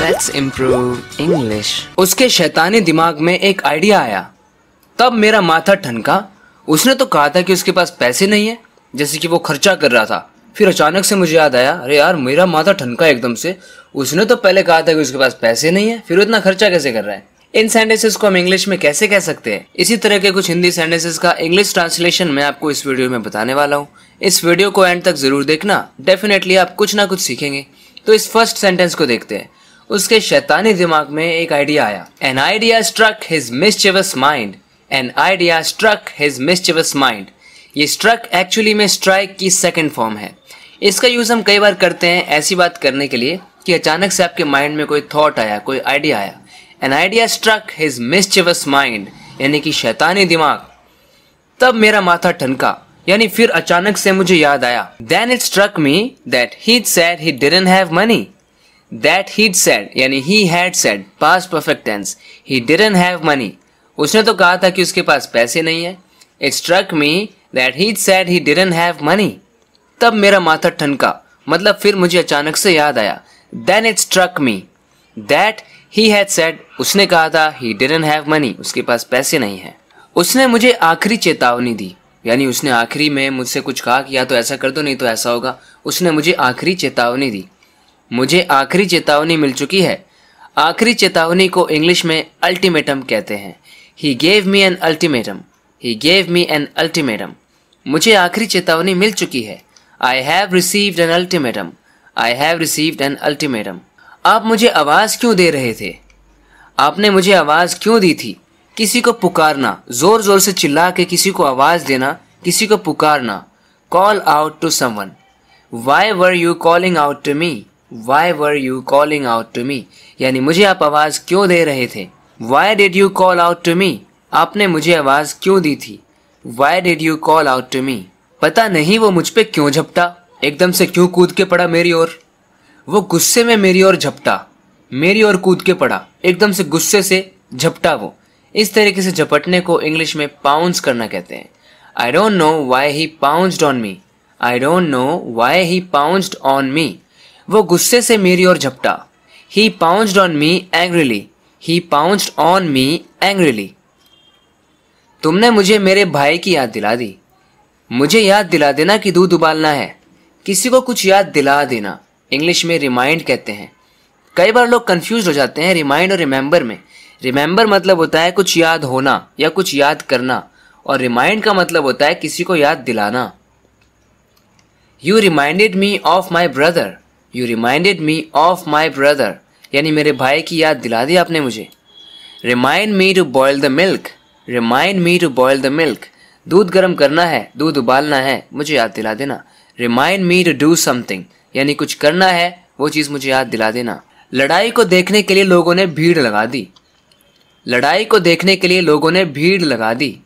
Let's improve English. उसके शैतानी दिमाग में एक आइडिया आया तब मेरा माथा ठनका उसने तो कहा था कि उसके पास पैसे नहीं है जैसे कि वो खर्चा कर रहा था फिर अचानक से मुझे याद आया अरे यार मेरा माथा ठनका एकदम से उसने तो पहले कहा था कि उसके पास पैसे नहीं है फिर इतना खर्चा कैसे कर रहा है इन सेंटेंसेस को हम इंग्लिश में कैसे कह सकते हैं इसी तरह के कुछ हिंदी सेंटेंसेस का इंग्लिश ट्रांसलेशन मैं आपको इस वीडियो में बताने वाला हूँ इस वीडियो को एंड तक जरूर देखना डेफिनेटली आप कुछ ना कुछ सीखेंगे तो इस फर्स्ट सेंटेंस को देखते हैं उसके शैतानी दिमाग में एक आइडिया आया an idea struck his mischievous mind an idea struck his mischievous mind ये स्ट्रक एक्चुअली में स्ट्राइक की सेकेंड फॉर्म है इसका यूज़ हम कई बार करते हैं ऐसी बात करने के लिए कि अचानक से आपके माइंड में कोई थॉट आया कोई आइडिया आया an idea struck his mischievous mind यानी कि शैतानी दिमाग तब मेरा माथा ठनका यानी फिर अचानक से मुझे याद आया then it struck me that he said he didn't have money that he'd said यानी he had said past perfect tense he didn't have money उसने तो कहा था कि उसके पास पैसे नहीं है it struck me that he said he didn't have money तब मेरा माथा ठनका मतलब फिर मुझे अचानक से याद आया then it struck me that he had said उसने कहा था ही डिडन हैव मनी उसके पास पैसे नहीं है उसने मुझे आखिरी चेतावनी दी यानी उसने आखिरी में मुझसे कुछ कहा कि या तो ऐसा कर दो नहीं तो ऐसा होगा उसने मुझे आखिरी चेतावनी दी मुझे आखिरी चेतावनी मिल चुकी है आखिरी चेतावनी को इंग्लिश में अल्टीमेटम कहते हैं he gave me an ultimatum he gave me an ultimatum मुझे आखिरी चेतावनी मिल चुकी है I have received an ultimatum I have received an ultimatum आप मुझे आवाज़ क्यों दे रहे थे आपने मुझे आवाज़ क्यों दी थी किसी को पुकारना ज़ोर ज़ोर से चिल्ला के किसी को आवाज़ देना किसी को पुकारना call out to someone why were you calling out to me why were you calling out to me यानी मुझे आप आवाज़ क्यों दे रहे थे why did you call out to me आपने मुझे आवाज़ क्यों दी थी why did you call out to me पता नहीं वो मुझ पर क्यों झपटा एकदम से क्यों कूद के पड़ा मेरी ओर वो गुस्से में मेरी ओर झपटा मेरी ओर कूद के पड़ा एकदम से गुस्से से झपटा वो इस तरीके से झपटने को इंग्लिश में पाउंस करना कहते हैं I don't know why he pounced on me I don't know why he pounced on me वो गुस्से से मेरी ओर झपटा he pounced on me angrily he pounced on me angrily तुमने मुझे मेरे भाई की याद दिला दी मुझे याद दिला देना कि दूध उबालना है किसी को कुछ याद दिला देना इंग्लिश में रिमाइंड कहते हैं कई बार लोग कंफ्यूज हो जाते हैं रिमाइंड और रिमेंबर में रिमेंबर मतलब होता है कुछ याद होना या कुछ याद करना और रिमाइंड का मतलब होता है किसी को याद दिलाना you reminded me of my brother you reminded me of my brother यानी मेरे भाई की याद दिला दी आपने मुझे remind me to boil the milk remind me to boil the milk दूध गर्म करना है दूध उबालना है मुझे याद दिला देना remind me to do something यानी कुछ करना है वो चीज़ मुझे याद दिला देना लड़ाई को देखने के लिए लोगों ने भीड़ लगा दी लड़ाई को देखने के लिए लोगों ने भीड़ लगा दी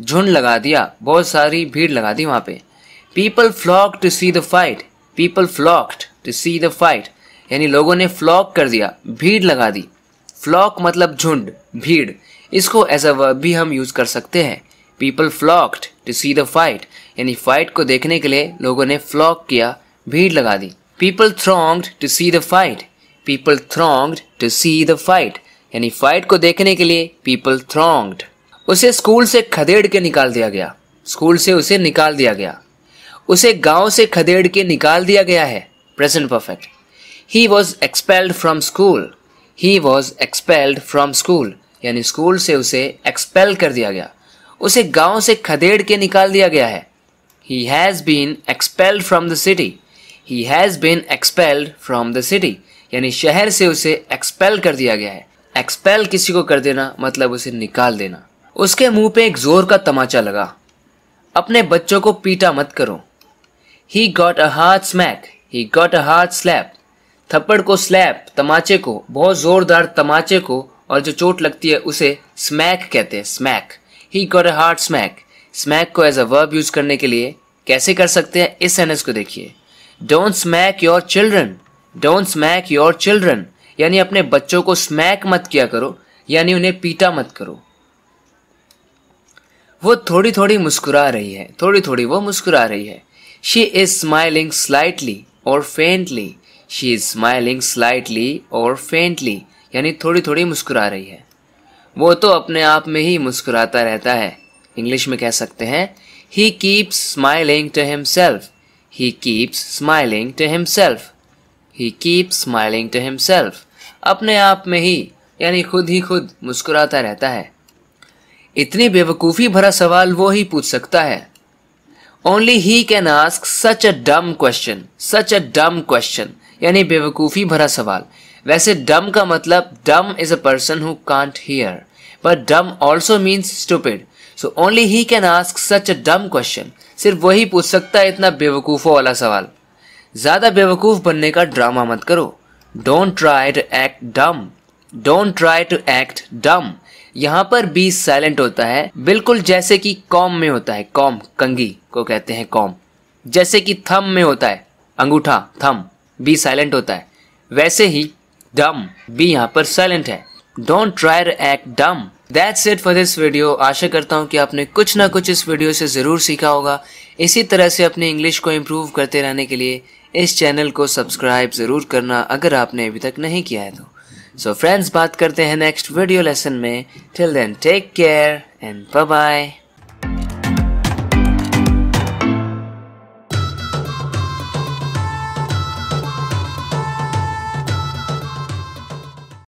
झुंड लगा दिया बहुत सारी भीड़ लगा दी वहाँ पे people flock to see the fight people flocked to see the fight यानी लोगों ने फ्लॉक कर दिया भीड़ लगा दी फ्लॉक मतलब झुंड भीड़ इसको एज अ वर्ब भी हम यूज कर सकते हैं people flocked to see the fight यानी फाइट को देखने के लिए लोगों ने फ्लॉक किया भीड़ लगा दी people thronged to see the fight people thronged to see the fight यानी फाइट को देखने के लिए पीपल थ्रॉन्ग्ड उसे स्कूल से खदेड़ के निकाल दिया गया स्कूल से उसे निकाल दिया गया उसे गांव से खदेड़ के निकाल दिया गया है present perfect he was expelled from school he was expelled from school यानी स्कूल से उसे एक्सपेल कर दिया गया उसे गांव से खदेड़ के निकाल दिया गया है he has been expelled from the city he has been expelled from the city यानी शहर से उसे एक्सपेल कर दिया गया है एक्सपेल किसी को कर देना मतलब उसे निकाल देना उसके मुंह पे एक जोर का तमाचा लगा अपने बच्चों को पीटा मत करो he got a hard smack he got a hard slap थप्पड़ को स्लैप तमाचे को बहुत जोरदार तमाचे को और जो चोट लगती है उसे स्मैक कहते हैं smack he got a hard smack smack को एज अ वर्ब यूज करने के लिए कैसे कर सकते हैं इस एनएस को देखिए don't smack your children don't smack your children यानी अपने बच्चों को स्मैक मत किया करो यानी उन्हें पीटा मत करो वो थोड़ी थोड़ी मुस्कुरा रही है थोड़ी थोड़ी वो मुस्कुरा रही है She is smiling slightly or faintly. She is smiling slightly or faintly. यानी थोड़ी थोड़ी मुस्कुरा रही है वो तो अपने आप में ही मुस्कुराता रहता है इंग्लिश में कह सकते हैं he keeps smiling to himself he keeps smiling to himself he keeps smiling to himself अपने आप में ही यानी खुद ही खुद मुस्कुराता रहता है इतनी बेवकूफ़ी भरा सवाल वो ही पूछ सकता है only he can ask such a dumb question such a dumb question यानी बेवकूफ़ी भरा सवाल वैसे डम का मतलब dumb is a person who can't hear but dumb also means stupid so only he can ask such a dumb question सिर्फ वही पूछ सकता है इतना बेवकूफ़ों वाला सवाल ज़्यादा बेवकूफ़ बनने का ड्रामा मत करो don't try to act dumb don't try to act dumb यहाँ पर बी साइलेंट होता है बिल्कुल जैसे कि कॉम में होता है कॉम कंगी को कहते हैं कॉम जैसे कि थम में होता है अंगूठा थम बी साइलेंट होता है वैसे ही डम बी यहाँ पर साइलेंट है don't try act dumb that's it for this video आशा करता हूँ कि आपने कुछ ना कुछ इस वीडियो से ज़रूर सीखा होगा इसी तरह से अपनी इंग्लिश को इम्प्रूव करते रहने के लिए इस चैनल को सब्सक्राइब ज़रूर करना अगर आपने अभी तक नहीं किया है तो सो फ्रेंड्स बात करते हैं नेक्स्ट वीडियो लेसन में till then take care and bye bye